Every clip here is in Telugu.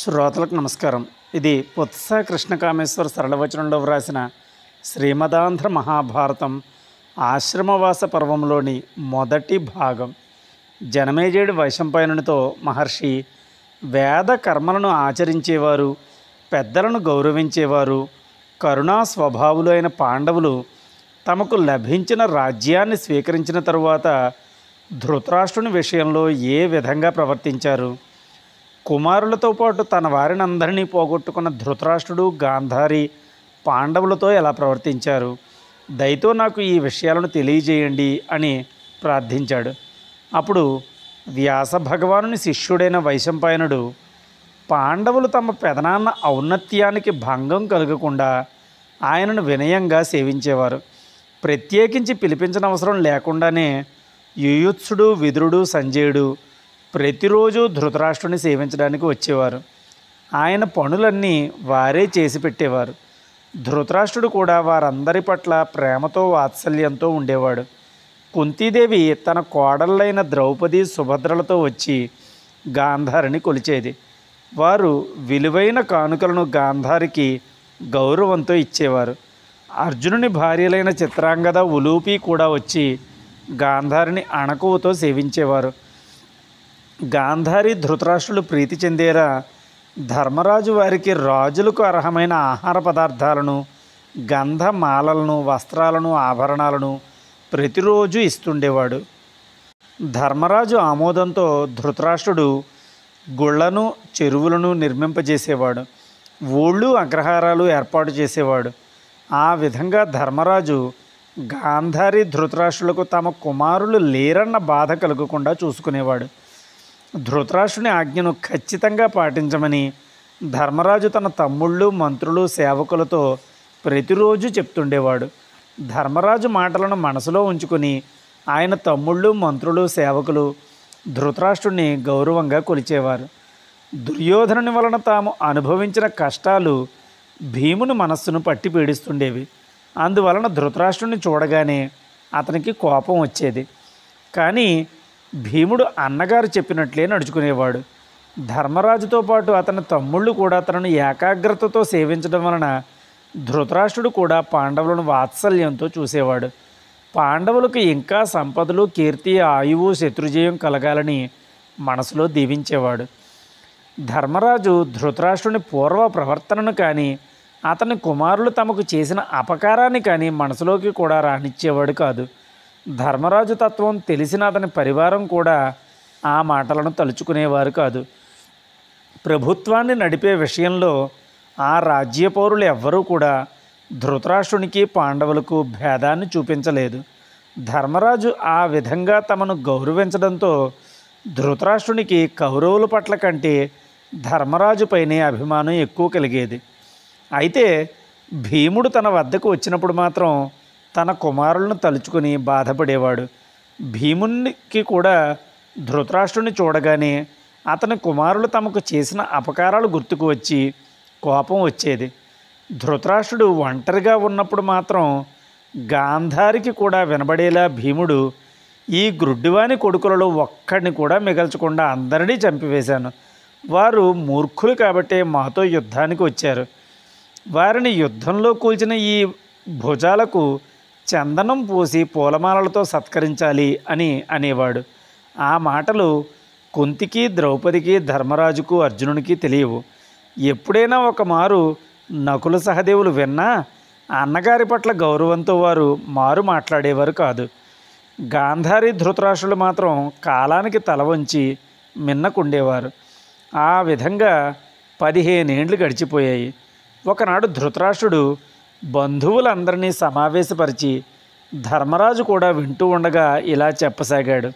శ్రోతలకు నమస్కారం ఇది పుత్స కృష్ణకామేశ్వర సరళవచనంలో వ్రాసిన శ్రీమదాంధ్ర మహాభారతం ఆశ్రమవాస పర్వంలోని మొదటి భాగం జనమేజేడు వైశంపాయనునితో మహర్షి వేద కర్మలను ఆచరించేవారు పెద్దలను గౌరవించేవారు కరుణా స్వభావులు అయిన పాండవులు తమకు లభించిన రాజ్యాన్ని స్వీకరించిన తరువాత ధృతరాష్ట్రుని విషయంలో ఏ విధంగా ప్రవర్తించారు కుమారులతో పాటు తన వారిని అందరినీ పోగొట్టుకున్న ధృతరాష్ట్రుడు గాంధారి పాండవులతో ఎలా ప్రవర్తించారు దయతో నాకు ఈ విషయాలను తెలియజేయండి అని ప్రార్థించాడు అప్పుడు వ్యాస భగవానుని శిష్యుడైన వైశంపాయనుడు పాండవులు తమ పెదనాన్న ఔన్నత్యానికి భంగం కలగకుండా ఆయనను వినయంగా సేవించేవారు ప్రత్యేకించి పిలిపించిన అవసరం లేకుండానే యుయుత్సుడు విదురుడు సంజయుడు ప్రతిరోజు ధృతరాష్ట్రుని సేవించడానికి వచ్చేవారు ఆయన పనులన్నీ వారే చేసి పెట్టేవారు ధృతరాష్ట్రుడు కూడా వారందరి పట్ల ప్రేమతో వాత్సల్యంతో ఉండేవాడు కుంతీదేవి తన కోడళ్ళైన ద్రౌపది సుభద్రలతో వచ్చి గాంధారిని కొలిచేది వారు విలువైన కానుకలను గాంధారికి గౌరవంతో ఇచ్చేవారు అర్జునుని భార్యలైన చిత్రాంగద ఉలూపి కూడా వచ్చి గాంధారిని అణకువతో సేవించేవారు గాంధారి ధృతరాష్ట్రులు ప్రీతి చెందేరా ధర్మరాజు వారికి రాజులకు అర్హమైన ఆహార పదార్థాలను గంధమాలలను వస్త్రాలను ఆభరణాలను ప్రతిరోజు ఇస్తుండేవాడు ధర్మరాజు ఆమోదంతో ధృతరాష్ట్రుడు గుళ్లను చెరువులను నిర్మింపజేసేవాడు ఊళ్ళు అగ్రహారాలు ఏర్పాటు చేసేవాడు ఆ విధంగా ధర్మరాజు గాంధారి ధృతరాష్ట్రులకు తమ కుమారులు లేరన్న బాధ కలగకుండా చూసుకునేవాడు ధృతరాష్ట్రుని ఆజ్ఞను ఖచ్చితంగా పాటించమని ధర్మరాజు తన తమ్ముళ్ళు మంత్రులు సేవకులతో ప్రతిరోజు చెప్తుండేవాడు ధర్మరాజు మాటలను మనసులో ఉంచుకుని ఆయన తమ్ముళ్ళు మంత్రులు సేవకులు ధృతరాష్ట్రుని గౌరవంగా కొలిచేవారు దుర్యోధనుని వలన తాము అనుభవించిన కష్టాలు భీముని మనస్సును పట్టి పీడిస్తుండేవి అందువలన ధృతరాష్ట్రుని చూడగానే అతనికి కోపం వచ్చేది కానీ భీముడు అన్నగారు చెప్పినట్లే నడుచుకునేవాడు ధర్మరాజుతో పాటు అతని తమ్ముళ్ళు కూడా తనను ఏకాగ్రతతో సేవించడం వలన ధృతరాష్ట్రుడు కూడా పాండవులను వాత్సల్యంతో చూసేవాడు పాండవులకు ఇంకా సంపదలు కీర్తి ఆయువు శత్రుజయం కలగాలని మనసులో దీవించేవాడు ధర్మరాజు ధృతరాష్ట్రుని పూర్వ ప్రవర్తనను కానీ అతని కుమారులు తమకు చేసిన అపకారాన్ని కానీ మనసులోకి కూడా రానిచ్చేవాడు కాదు ధర్మరాజు తత్వం తెలిసిన అతని పరివారం కూడా ఆ మాటలను తలుచుకునేవారు కాదు ప్రభుత్వాన్ని నడిపే విషయంలో ఆ రాజ్య పౌరులు ఎవ్వరూ కూడా ధృతరాష్ట్రునికి పాండవులకు భేదాన్ని చూపించలేదు ధర్మరాజు ఆ విధంగా తమను గౌరవించడంతో ధృతరాష్ట్రునికి కౌరవుల పట్ల కంటే ధర్మరాజుపైనే అభిమానం ఎక్కువ కలిగేది అయితే భీముడు తన వద్దకు వచ్చినప్పుడు మాత్రం తన కుమారులను తలుచుకుని బాధపడేవాడు భీమునికి కూడా ధృతరాష్ట్రుని చూడగానే అతని కుమారులు తమకు చేసిన అపకారాలు గుర్తుకు వచ్చి కోపం వచ్చేది ధృతరాష్ట్రుడు ఒంటరిగా ఉన్నప్పుడు మాత్రం గాంధారికి కూడా వినబడేలా భీముడు ఈ గ్రుడ్డివాని కొడుకులలో ఒక్కడిని కూడా మిగల్చకుండా అందరినీ చంపివేశాను వారు మూర్ఖులు కాబట్టి మాతో యుద్ధానికి వచ్చారు వారిని యుద్ధంలో కూల్చిన ఈ భుజాలకు చందనం పూసి పూలమాలలతో సత్కరించాలి అని అనేవాడు ఆ మాటలు కొంతికి ద్రౌపదికి ధర్మరాజుకు అర్జునునికి తెలియవు ఎప్పుడైనా ఒక మారు నకుల సహదేవులు విన్నా అన్నగారి పట్ల గౌరవంతో వారు మారు మాట్లాడేవారు కాదు గాంధారి ధృతరాష్ట్రులు మాత్రం కాలానికి తల వంచి మిన్నకుండేవారు ఆ విధంగా పదిహేనేండ్లు గడిచిపోయాయి ఒకనాడు ధృతరాష్ట్రుడు బంధువులందరినీ సమావేశపరిచి ధర్మరాజు కూడా వింటూ ఉండగా ఇలా చెప్పసాగాడు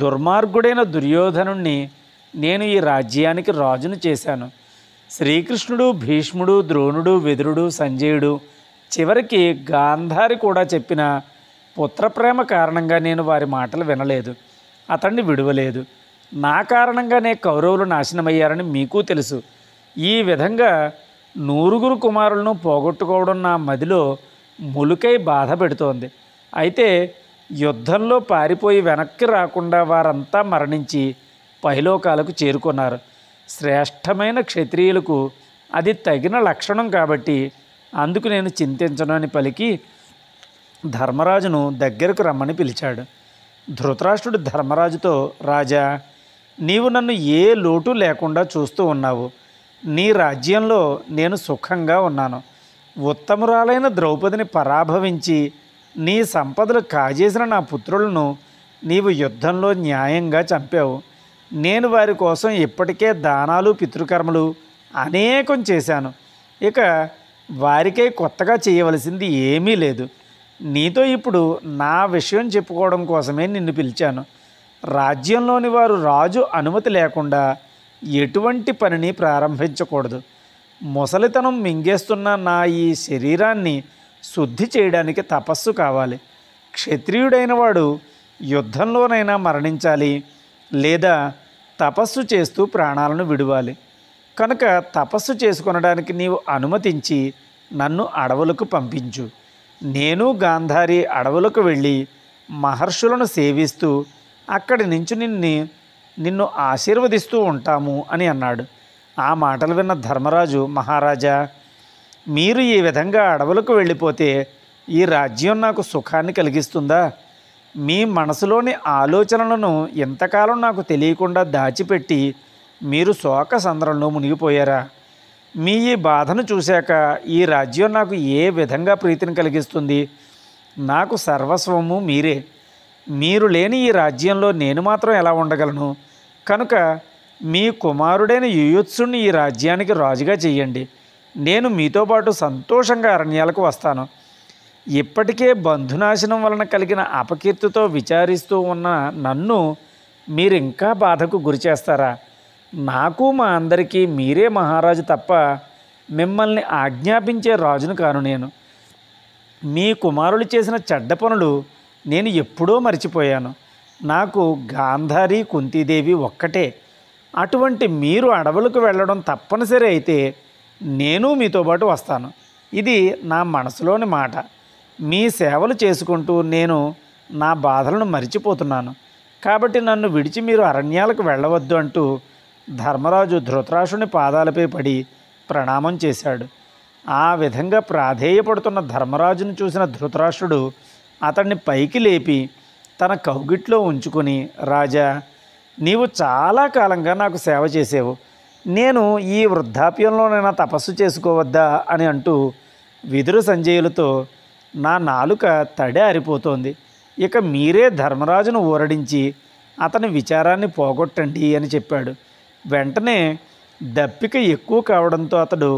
దుర్మార్గుడైన దుర్యోధను నేను ఈ రాజ్యానికి రాజును చేశాను శ్రీకృష్ణుడు భీష్ముడు ద్రోణుడు వెదురుడు సంజయుడు చివరికి గాంధారి కూడా చెప్పిన పుత్రప్రేమ కారణంగా నేను వారి మాటలు వినలేదు అతన్ని విడవలేదు నా కారణంగానే కౌరవులు నాశనమయ్యారని మీకు తెలుసు ఈ విధంగా నూరుగురు కుమారులను పోగొట్టుకోవడం నా మదిలో ములుకై బాధ పెడుతోంది అయితే యుద్ధంలో పారిపోయి వెనక్కి రాకుండా వారంతా మరణించి పైలోకాలకు చేరుకున్నారు శ్రేష్టమైన క్షత్రియులకు అది తగిన లక్షణం కాబట్టి అందుకు నేను చింతించనని పలికి ధర్మరాజును దగ్గరకు రమ్మని పిలిచాడు ధృతరాష్ట్రుడు ధర్మరాజుతో రాజా నీవు నన్ను ఏ లోటు లేకుండా చూస్తూ ఉన్నావు నీ రాజ్యంలో నేను సుఖంగా ఉన్నాను ఉత్తమురాలైన ద్రౌపదిని పరాభవించి నీ సంపదలు కాజేసిన నా పుత్రులను నీవు యుద్ధంలో న్యాయంగా చంపావు నేను వారి కోసం ఇప్పటికే దానాలు పితృకర్మలు అనేకం చేశాను ఇక వారికే కొత్తగా చేయవలసింది ఏమీ లేదు నీతో ఇప్పుడు నా విషయం చెప్పుకోవడం కోసమే నిన్ను పిలిచాను రాజ్యంలోని వారు రాజు అనుమతి లేకుండా ఎటువంటి పనిని ప్రారంభించకూడదు ముసలితనం మింగేస్తున్న నా ఈ శరీరాన్ని శుద్ధి చేయడానికి తపస్సు కావాలి క్షత్రియుడైన వాడు యుద్ధంలోనైనా మరణించాలి లేదా తపస్సు చేస్తూ ప్రాణాలను విడవాలి కనుక తపస్సు చేసుకొనడానికి నీవు అనుమతించి నన్ను అడవులకు పంపించు నేను గాంధారి అడవులకు వెళ్ళి మహర్షులను సేవిస్తూ అక్కడి నుంచి నిన్ను నిన్ను ఆశీర్వదిస్తూ ఉంటాము అని అన్నాడు ఆ మాటలు విన్న ధర్మరాజు మహారాజా మీరు ఈ విధంగా అడవులకు వెళ్ళిపోతే ఈ రాజ్యం నాకు సుఖాన్ని కలిగిస్తుందా మీ మనసులోని ఆలోచనలను ఇంతకాలం నాకు తెలియకుండా దాచిపెట్టి మీరు శోక సంద్రంలో మునిగిపోయారా మీ ఈ బాధను చూశాక ఈ రాజ్యం నాకు ఏ విధంగా ప్రీతిని కలిగిస్తుంది నాకు సర్వస్వము మీరే మీరు లేని ఈ రాజ్యంలో నేను మాత్రం ఎలా ఉండగలను కనుక మీ కుమారుడైన యుయుత్సుని ఈ రాజ్యానికి రాజుగా చెయ్యండి నేను మీతో పాటు సంతోషంగా అరణ్యాలకు వస్తాను ఇప్పటికే బంధునాశనం వలన కలిగిన అపకీర్తితో విచారిస్తూ ఉన్న నన్ను మీరింకా బాధకు గురి చేస్తారా నాకు మా అందరికీ మీరే మహారాజు తప్ప మిమ్మల్ని ఆజ్ఞాపించే రాజును కాను నేను మీ కుమారులు చేసిన చెడ్డ పనులు నేను ఎప్పుడో మర్చిపోయాను నాకు గాంధారి కుంతీదేవి ఒక్కటే అటువంటి మీరు అడవులకు వెళ్ళడం తప్పనిసరి అయితే నేను మీతో పాటు వస్తాను ఇది నా మనసులోని మాట మీ సేవలు చేసుకుంటూ నేను నా బాధలను మరిచిపోతున్నాను కాబట్టి నన్ను విడిచి మీరు అరణ్యాలకు వెళ్ళవద్దు అంటూ ధర్మరాజు ధృతరాషుని పాదాలపై పడి ప్రణామం చేశాడు ఆ విధంగా ప్రాధేయపడుతున్న ధర్మరాజును చూసిన ధృతరాష్ట్రుడు అతన్ని పైకి లేపి తన కౌగిట్లో ఉంచుకొని రాజా నీవు చాలా కాలంగా నాకు సేవ చేసేవు నేను ఈ వృద్ధాప్యంలోనైనా తపస్సు చేసుకోవద్దా అని అంటూ విదురు సంజయులతో నా నాలుక తడి ఆరిపోతోంది ఇక మీరే ధర్మరాజును ఊరడించి అతని విచారాన్ని పోగొట్టండి అని చెప్పాడు వెంటనే దప్పిక ఎక్కువ కావడంతో అతడు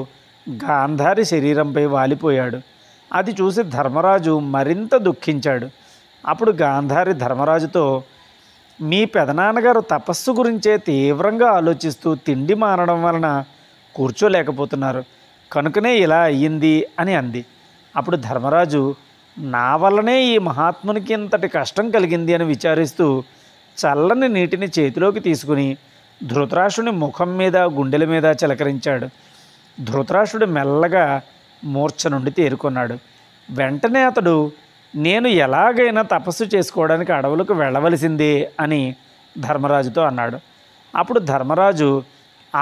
గాంధారి శరీరంపై వాలిపోయాడు అది చూసి ధర్మరాజు మరింత దుఃఖించాడు అప్పుడు గాంధారి ధర్మరాజుతో మీ పెదనాన్నగారు తపస్సు గురించే తీవ్రంగా ఆలోచిస్తూ తిండి మానడం వలన కూర్చోలేకపోతున్నారు కనుకనే ఇలా అయ్యింది అని అంది అప్పుడు ధర్మరాజు నా వల్లనే ఈ మహాత్మునికి ఇంతటి కష్టం కలిగింది అని విచారిస్తూ చల్లని నీటిని చేతిలోకి తీసుకుని ధృతరాష్ట్రుని ముఖం మీద గుండెల మీద చిలకరించాడు ధృతరాష్ట్రుడు మెల్లగా మూర్ఛ నుండి తేరుకున్నాడు వెంటనే అతడు నేను ఎలాగైనా తపస్సు చేసుకోవడానికి అడవులకు వెళ్ళవలసిందే అని ధర్మరాజుతో అన్నాడు అప్పుడు ధర్మరాజు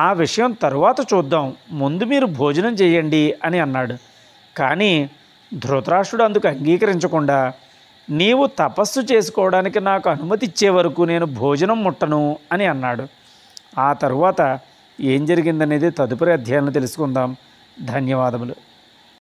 ఆ విషయం తరువాత చూద్దాం ముందు మీరు భోజనం చేయండి అని అన్నాడు కానీ ధృతరాష్ట్రుడు అందుకు అంగీకరించకుండా నీవు తపస్సు చేసుకోవడానికి నాకు అనుమతి ఇచ్చే వరకు నేను భోజనం ముట్టను అని అన్నాడు ఆ తరువాత ఏం జరిగిందనేది తదుపరి అధ్యయనం తెలుసుకుందాం ధన్యవాదములు